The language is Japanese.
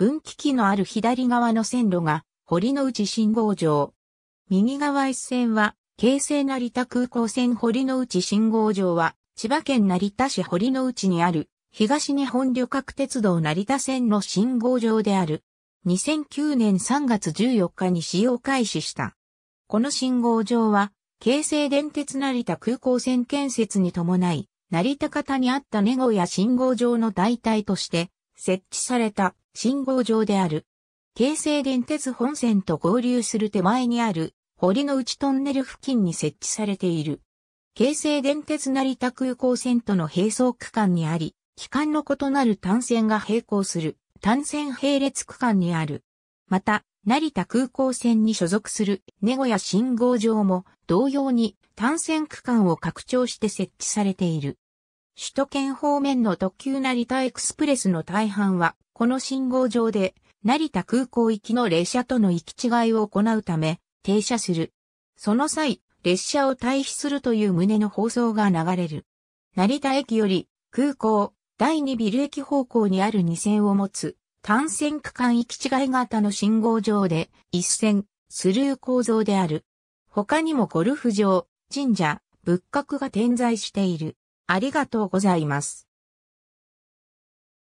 分岐器のある左側の線路が、堀之内信号場。右側一線は、京成成田空港線堀之内信号場は、千葉県成田市堀之内にある、東日本旅客鉄道成田線の信号場である。2009年3月14日に使用開始した。この信号場は、京成電鉄成田空港線建設に伴い、成田方にあったネゴや信号場の代替として設置された。信号場である。京成電鉄本線と合流する手前にある堀之内トンネル付近に設置されている。京成電鉄成田空港線との並走区間にあり、機関の異なる単線が並行する単線並列区間にある。また、成田空港線に所属する名古屋信号場も同様に単線区間を拡張して設置されている。首都圏方面の特急成田エクスプレスの大半はこの信号場で、成田空港行きの列車との行き違いを行うため、停車する。その際、列車を退避するという旨の放送が流れる。成田駅より、空港、第2ビル駅方向にある2線を持つ、単線区間行き違い型の信号場で、一線、スルー構造である。他にもゴルフ場、神社、仏閣が点在している。ありがとうございます。